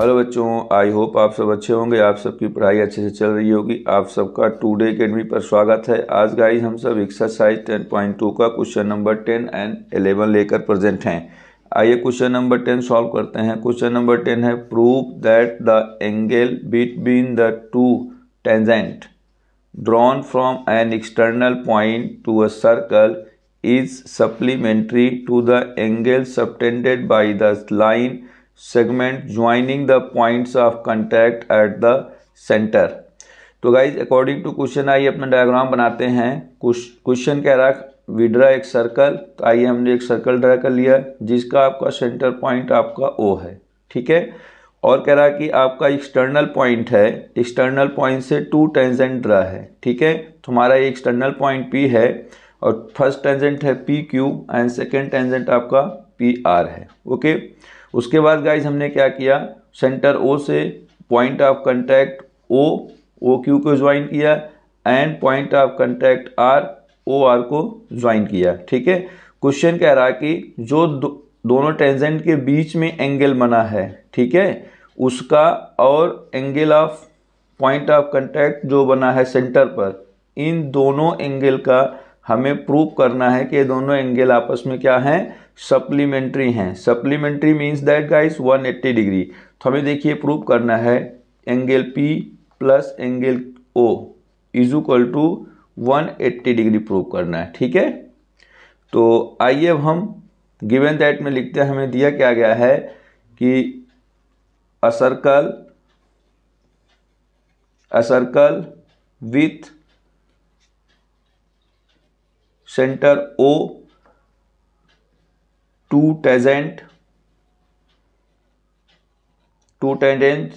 Hello बच्चों आई hope आप सब अच्छे होंगे आप सबकी पढ़ाई अच्छे से चल रही होगी आप सबका टू डे अकेडमी पर स्वागत है आज गाइस हम सब एक्सरसाइज टेन पॉइंट टू का question number ten and eleven लेकर प्रेजेंट हैं आइए क्वेश्चन नंबर टेन सॉल्व करते हैं क्वेश्चन नंबर टेन है prove that the angle between the two tangent drawn from an external point to a circle is supplementary to the angle subtended by the line segment joining the points of contact at the centre तो guys according to question आइए अपना diagram बनाते हैं question कह रहा है withdraw एक circle तो आइए हमने एक सर्कल ड्रा कर लिया जिसका आपका सेंटर पॉइंट आपका ओ है ठीक है और कह रहा कि आपका एक्सटर्नल पॉइंट है एक्सटर्नल पॉइंट से टू टेंजेंट ड्रा है ठीक है तो हमारा ये एक्सटर्नल पॉइंट पी है और फर्स्ट टेंजेंट है P Q and second tangent आपका पी आर है ओके okay? उसके बाद गाइज हमने क्या किया सेंटर ओ से point of contact O O Q को ज्वाइन किया and point of contact R O R को ज्वाइन किया ठीक है क्वेश्चन कह रहा कि जो दो, दोनों टेंजेंट के बीच में एंगल बना है ठीक है उसका और angle of point of contact जो बना है सेंटर पर इन दोनों एंगल का हमें प्रूव करना है कि ये दोनों एंगल आपस में क्या हैं सप्लीमेंट्री हैं supplementary means that guys 180 degree तो हमें देखिए प्रूव करना है angle P plus angle O is equal to 180 degree prove करना है ठीक है तो आइए अब हम गिवन दैट में लिखते हैं हमें दिया क्या गया है कि a circle a circle with centre O two tangent two tangent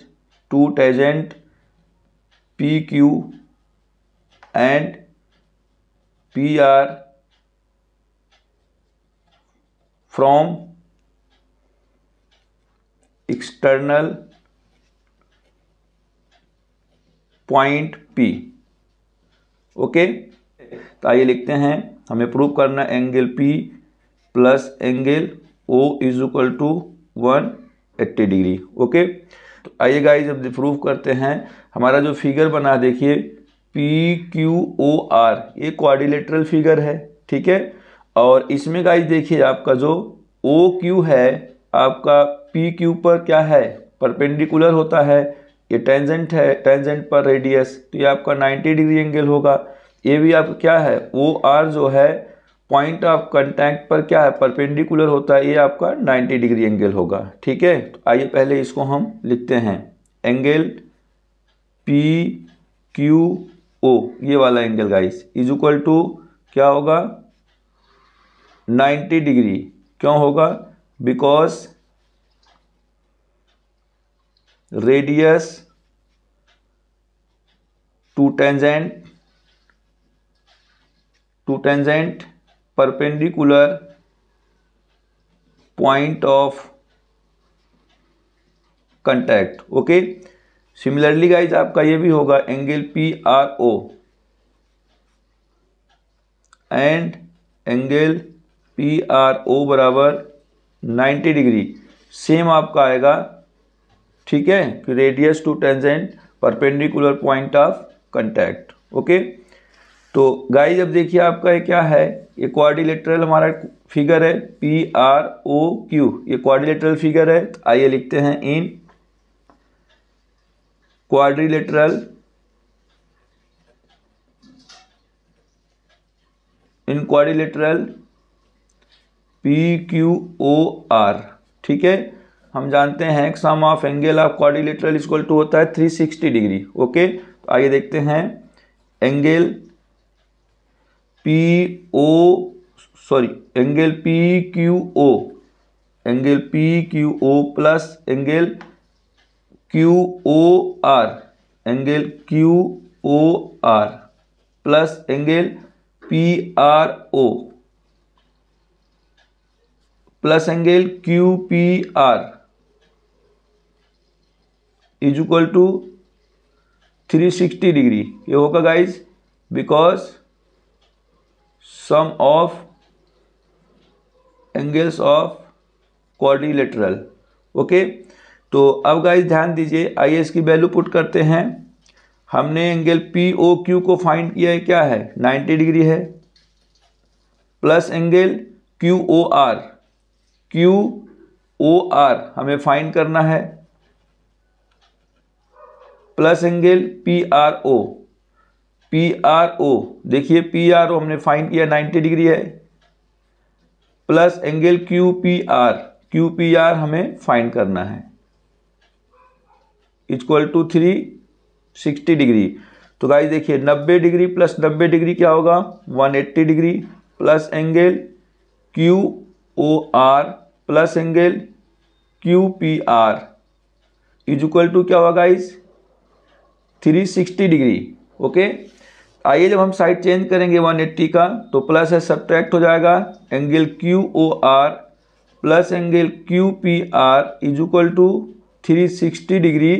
two tangent P Q and P R from external point P okay तो आइए लिखते हैं हमें प्रूव करना angle P plus angle O is equal to one eighty degree okay तो आइए guys जब prove करते हैं हमारा जो फिगर बना देखिए पी क्यू ओ आर ये क्वारिलेटरल फिगर है ठीक है और इसमें गाइस देखिए आपका जो ओ क्यू है आपका पी क्यू पर क्या है परपेंडिकुलर होता है ये टेंजेंट है टेंजेंट पर रेडियस तो ये आपका 90 डिग्री एंगल होगा ये भी आपका क्या है ओ आर जो है पॉइंट ऑफ कंटैक्ट पर क्या है परपेंडिकुलर होता है ये आपका 90 डिग्री एंगल होगा ठीक है तो आइए पहले इसको हम लिखते हैं एंगल पी क्यू ओ ये वाला angle guys is equal to क्या होगा 90 डिग्री क्यों होगा because radius to tangent to tangent perpendicular point of contact okay similarly guys आपका ये भी होगा angle P R O and angle P R O बराबर 90 डिग्री सेम आपका आएगा ठीक है radius to tangent perpendicular point of contact okay तो गाइज अब देखिए आपका ये क्या है ये क्वारिलेटरल हमारा फिगर है पी आर ओ क्यू ये क्वारिलेटरल फिगर है तो आइए लिखते हैं in quadrilateral in quadrilateral P Q O R ठीक है हम जानते हैं sum of angle of quadrilateral equal to होता है 360 डिग्री ओके तो आइए देखते हैं angle P O sorry angle P Q O angle P Q O plus angle Q O R angle Q O R plus angle P R O plus angle Q P R is equal to 360 degree ये होगा guys because sum of angles of quadrilateral okay तो अब guys ध्यान दीजिए आई इसकी की value put करते हैं हमने एंगल पी ओ क्यू को फाइंड किया है क्या है 90 डिग्री है plus angle Q O R Q O R हमें फाइंड करना है plus angle P R O P R O देखिए पी आर ओ हमने फाइन किया 90 डिग्री है plus angle Q P R Q P R हमें फाइन करना है equal to three sixty degree तो गाइस देखिए 90 डिग्री प्लस 90 डिग्री क्या होगा 180 degree plus angle Q O R plus angle Q P R is equal to क्या होगा guys 360 degree okay आइए जब हम साइड चेंज करेंगे 180 का तो प्लस है सब्ट्रैक्ट हो जाएगा angle Q O R plus angle Q P R is equal to three sixty degree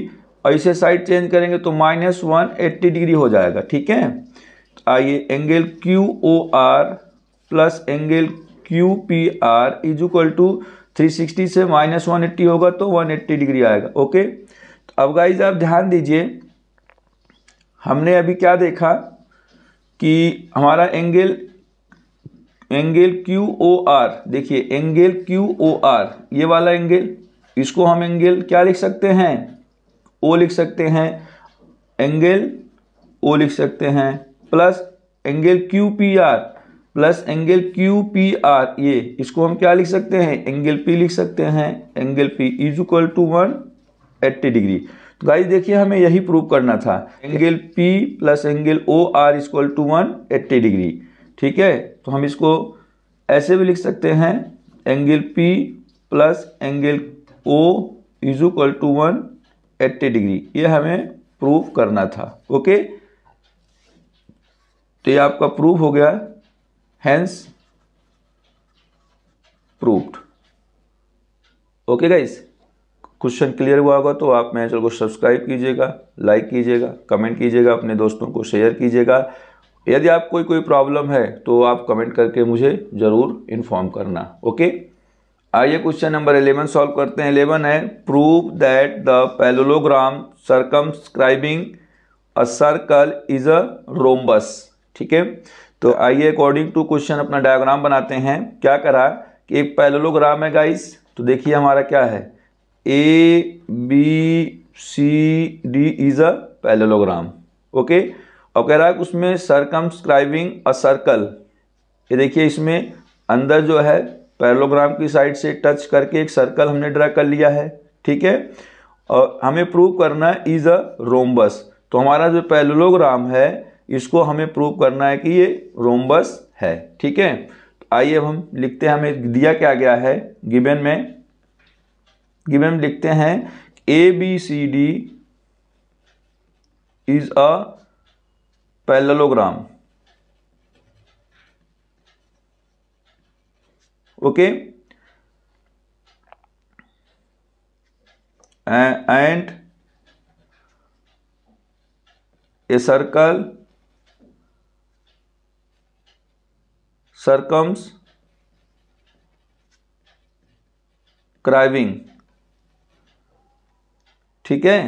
और इसे साइड चेंज करेंगे तो माइनस वन एट्टी डिग्री हो जाएगा ठीक है आइए angle Q O R plus angle Q P R is equal to three sixty से माइनस वन एट्टी होगा तो वन एट्टी डिग्री आएगा ओके तो अब गाइज आप ध्यान दीजिए हमने अभी क्या देखा कि हमारा angle angle Q O R देखिए एंगल क्यू ओ आर ये वाला एंगल इसको हम एंगल क्या लिख सकते हैं ओ लिख सकते हैं एंगल ओ लिख सकते हैं plus angle Q P R plus angle Q P R ये इसको हम क्या लिख सकते हैं एंगल पी लिख सकते हैं angle P is equal to one eighty degree तो गाइस देखिए हमें यही प्रूव करना था angle P plus angle O R equal to one eighty degree ठीक है तो हम इसको ऐसे भी लिख सकते हैं angle P plus angle O is equal to one eighty degree ये हमें प्रूफ करना था ओके तो ये आपका प्रूफ हो गया hence proof okay guys question clear हुआ होगा तो आप मेरे चैनल को सब्सक्राइब कीजिएगा लाइक कीजिएगा कमेंट कीजिएगा अपने दोस्तों को शेयर कीजिएगा यदि आप कोई कोई प्रॉब्लम है तो आप कमेंट करके मुझे ज़रूर इन्फॉर्म करना ओके आइए क्वेश्चन नंबर एलेवन सॉल्व करते हैं इलेवन है prove that the parallelogram circumscribing a circle is a rhombus ठीक है तो आइए अकॉर्डिंग टू क्वेश्चन अपना डायग्राम बनाते हैं क्या करा कि एक पैलोलोग्राम है गाइस तो देखिए हमारा क्या है A B C D is a parallelogram okay और कह रहा है उसमें सरकमस्क्राइबिंग अ सर्कल ये देखिए इसमें अंदर जो है पैलोग्राम की साइड से टच करके एक सर्कल हमने ड्रा कर लिया है ठीक है और हमें प्रूव करना है इज अ रोम्बस तो हमारा जो पैलोलोग्राम है इसको हमें प्रूव करना है कि ये रोमबस है ठीक है आइए अब हम लिखते हैं हमें दिया क्या गया है गिबेन में गिवन हम लिखते हैं A B C D is a parallelogram okay and a circle circumscribing ठीक है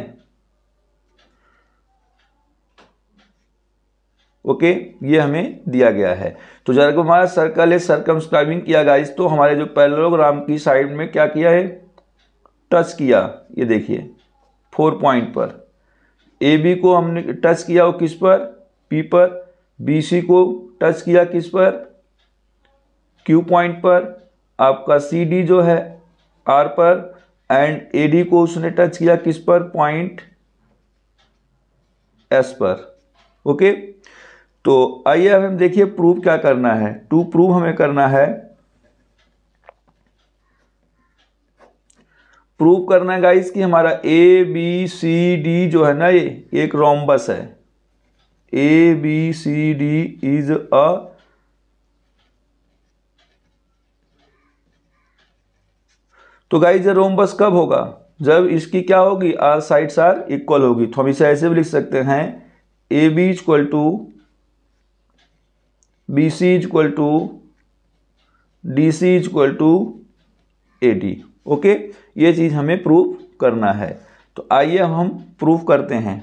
ओके okay, ये हमें दिया गया है तो जरा हमारा सर्कल है सर्कम किया गया इस तो हमारे जो पैलोग्राम की साइड में क्या किया है टच किया ये देखिए फोर पॉइंट पर ए बी को हमने टच किया वो किस पर पी पर बी सी को टच किया किस पर क्यू पॉइंट पर आपका सी डी जो है आर पर एंड एडी को उसने टच किया किस पर पॉइंट एस पर ओके तो आइए अब हम देखिए प्रूव क्या करना है टू प्रूव हमें करना है प्रूव करना है गाइस कि हमारा ए बी सी डी जो है ना ये एक रोमबस है A B C D is a तो गाइज ये बस कब होगा जब इसकी क्या होगी आर साइड्स आर इक्वल होगी तो हम इसे ऐसे भी लिख सकते हैं A B equal to B C equal to D C equal to A D okay ये चीज़ हमें प्रूफ करना है तो आइए हम प्रूफ करते हैं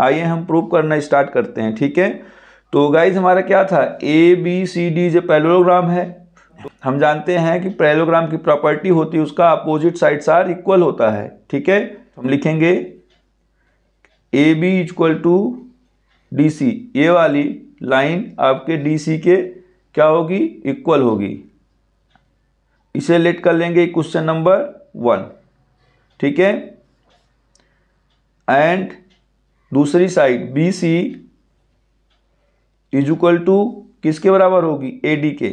आइए हम प्रूफ करना स्टार्ट करते हैं ठीक है तो गाइज हमारा क्या था ए बी सी डी जो पैलोग्राम है हम जानते हैं कि पैलोग्राम की प्रॉपर्टी होती है उसका अपोजिट साइड सार इक्वल होता है ठीक है हम लिखेंगे A B equal to D C ये वाली लाइन आपके डी सी के क्या होगी इक्वल होगी इसे लेट कर लेंगे क्वेश्चन नंबर वन ठीक है एंड दूसरी side B C is equal to किसके बराबर होगी ए डी के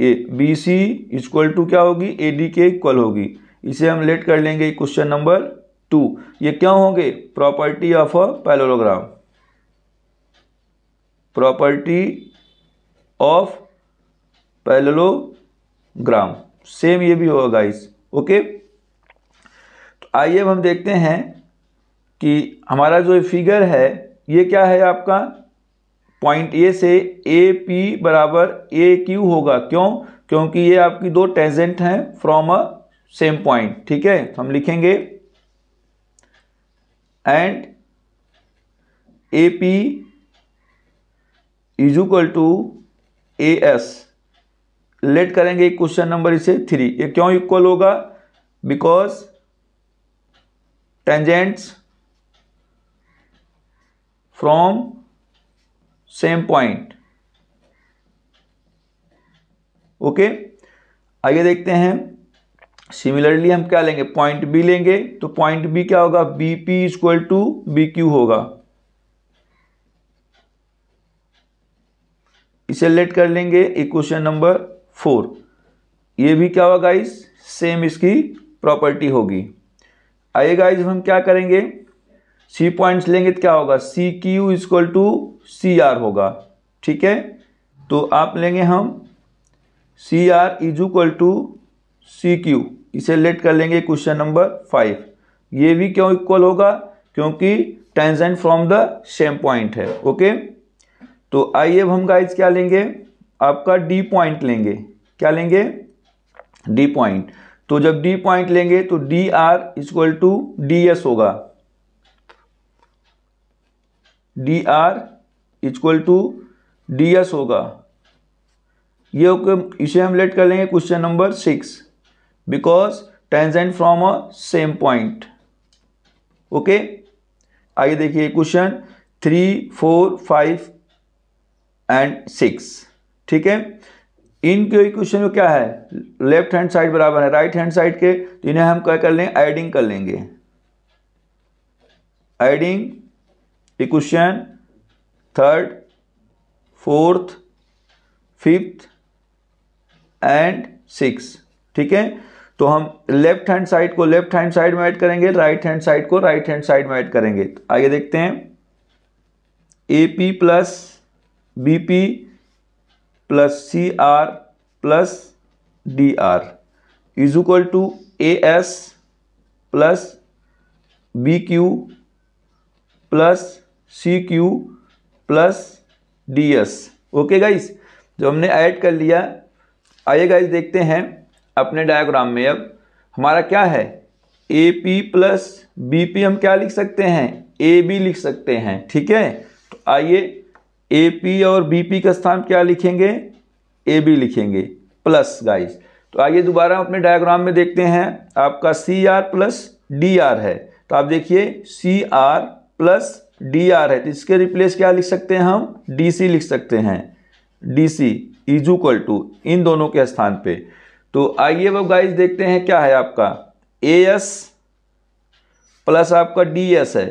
A B C equal to क्या होगी ए डी के इक्वल होगी इसे हम लेट कर लेंगे क्वेश्चन नंबर टू ये क्या होंगे property of a parallelogram property of parallelogram same ये भी होगा गाइस ओके तो आइए अब हम देखते हैं कि हमारा जो फिगर है ये क्या है आपका पॉइंट ए से ए पी बराबर ए क्यू होगा क्यों क्योंकि ये आपकी दो टेंजेंट हैं फ्रॉम अ सेम पॉइंट ठीक है तो हम लिखेंगे and A P is equal to A S let करेंगे क्वेश्चन नंबर इसे थ्री ये क्यों इक्वल होगा because tangents from same point okay आइए देखते हैं सिमिलरली हम क्या लेंगे पॉइंट बी लेंगे तो पॉइंट बी क्या होगा B P equal is equal to B Q होगा इसे लेट कर लेंगे इक्वेशन नंबर फोर ये भी क्या होगा गाइस सेम इसकी प्रॉपर्टी होगी आइए गाइस हम क्या करेंगे सी पॉइंट्स लेंगे तो क्या होगा C Q is equal to C R होगा ठीक है तो आप लेंगे हम C R is equal to C Q इसे लेट कर लेंगे क्वेश्चन नंबर फाइव ये भी क्यों इक्वल होगा क्योंकि tangent from the same point है ओके तो आइए अब हम गाइज क्या लेंगे आपका डी पॉइंट लेंगे क्या लेंगे डी पॉइंट तो जब डी पॉइंट लेंगे तो D R is equal to D S होगा D R is equal to D S होगा ये इसे हम लेट कर लेंगे question number six because tangent from a same point okay आइए देखिए question three four five and six ठीक है इनके क्वेश्चन में क्या है लेफ्ट हैंड साइड बराबर है राइट हैंड साइड के तो इन्हें हम क्या कर लें एडिंग कर लेंगे adding equation third fourth fifth and six ठीक है तो हम लेफ्ट हैंड साइड को लेफ्ट हैंड साइड में ऐड करेंगे राइट हैंड साइड को राइट हैंड साइड में ऐड करेंगे आगे देखते हैं A P plus B P plus C R plus D R is equal to A S plus B Q plus C Q plus D S okay guys जो हमने add कर लिया आइए गाइस देखते हैं अपने डायग्राम में अब हमारा क्या है A P plus B P हम क्या लिख सकते हैं ए बी लिख सकते हैं ठीक है तो आइए ए पी और बी पी का स्थान क्या लिखेंगे ए बी लिखेंगे प्लस गाइस तो आइए दोबारा अपने डायग्राम में देखते हैं आपका C R plus D R है तो आप देखिए C R plus D R है तो इसके रिप्लेस क्या लिख सकते हैं हम डी सी लिख सकते हैं D C is equal to इन दोनों के स्थान पे तो आइए अब गाइस देखते हैं क्या है आपका ए एस प्लस आपका डी एस है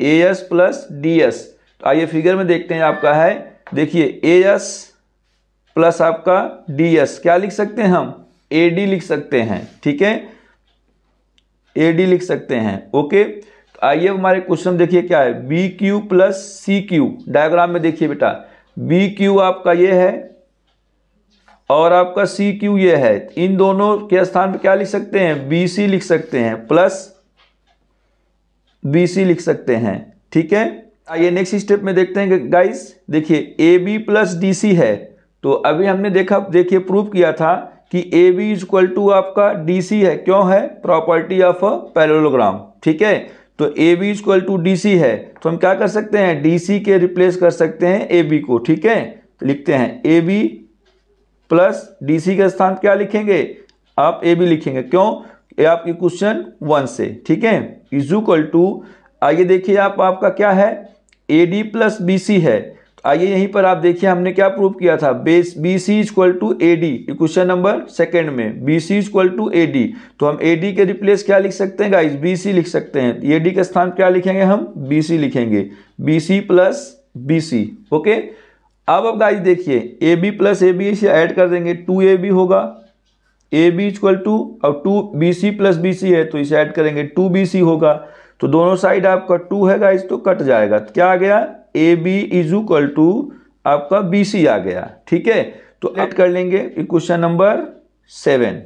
A S plus D S तो आइए फिगर में देखते हैं आपका है देखिए ए एस प्लस आपका डी एस क्या लिख सकते हैं हम ए डी लिख सकते हैं ठीक है ए डी लिख सकते हैं ओके आइए हमारे क्वेश्चन देखिए क्या है B Q plus C Q diagram में देखिए बेटा बी क्यू आपका ये है और आपका सी क्यू ये है इन दोनों के स्थान पर क्या लिख सकते हैं बी सी लिख सकते हैं प्लस बी सी लिख सकते हैं ठीक है आइए नेक्स्ट स्टेप में देखते हैं गाइस देखिए A B plus D C है तो अभी हमने देखा देखिए प्रूव किया था कि A B is equal to आपका डी सी है क्यों है प्रॉपर्टी ऑफ अ पैरेललोग्राम ठीक है तो A B is equal to D C है तो हम क्या कर सकते हैं डी सी के रिप्लेस कर सकते हैं ए बी को ठीक है तो लिखते हैं A B plus D C का स्थान क्या लिखेंगे आप ए बी लिखेंगे क्यों ये आपकी क्वेश्चन वन से ठीक है इज इक्वल टू आइए देखिए आप आपका क्या है A D plus B C है आइए यहीं पर आप देखिए हमने क्या प्रूव किया था base B C equal to A D question number second में B C equal to A D तो हम ए डी के रिप्लेस क्या लिख सकते हैं गाइस बी सी लिख सकते हैं ए e डी स्थान क्या लिखेंगे हम बी सी लिखेंगे B C plus B C okay अब अब गाइस देखिए A B plus A B इसे ऐड कर देंगे टू ए बी होगा ए बी इक्वल टू और two B C plus B C है तो इसे ऐड करेंगे टू बी सी होगा तो दोनों साइड आपका टू है गाइस तो कट जाएगा तो क्या आ गया A B is equal to आपका बी सी आ गया ठीक है तो ऐड कर लेंगे क्वेश्चन नंबर सेवन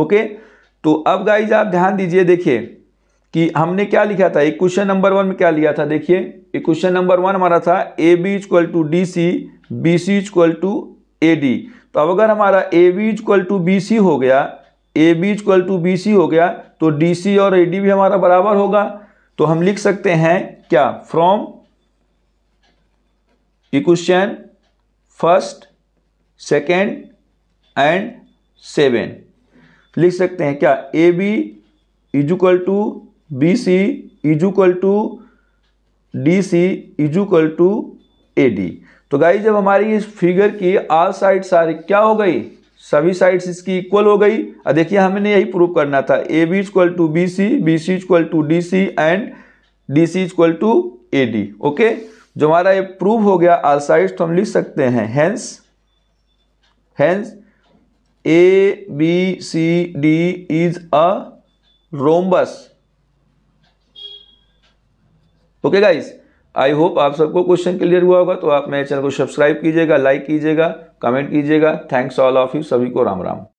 ओके तो अब गाइज आप ध्यान दीजिए देखिए कि हमने क्या लिखा था क्वेश्चन नंबर वन में क्या लिया था देखिए इक्वेशन नंबर वन हमारा था A B equal to D C B C equal to A D तो अब अगर हमारा A B equal to B C हो गया A B equal to B C हो गया तो डी सी और ए डी भी हमारा बराबर होगा तो हम लिख सकते हैं क्या from equation first second and seven लिख सकते हैं क्या A B is equal to B C is equal to D C is equal to A D तो गाई जब हमारी इस फिगर की आल साइड सारी क्या हो गई सभी साइड्स इसकी इक्वल हो गई और देखिए हमने यही प्रूव करना था A B equal to B C B C equal to D C and D C equal to A D okay जो हमारा ये प्रूव हो गया आल साइड्स तो हम लिख सकते हैं hence hence A B C D is a rhombus okay guys I hope आप सबको क्वेश्चन क्लियर हुआ होगा तो आप मेरे चैनल को सब्सक्राइब कीजिएगा लाइक कीजिएगा कमेंट कीजिएगा थैंक्स ऑल ऑफ यू सभी को राम राम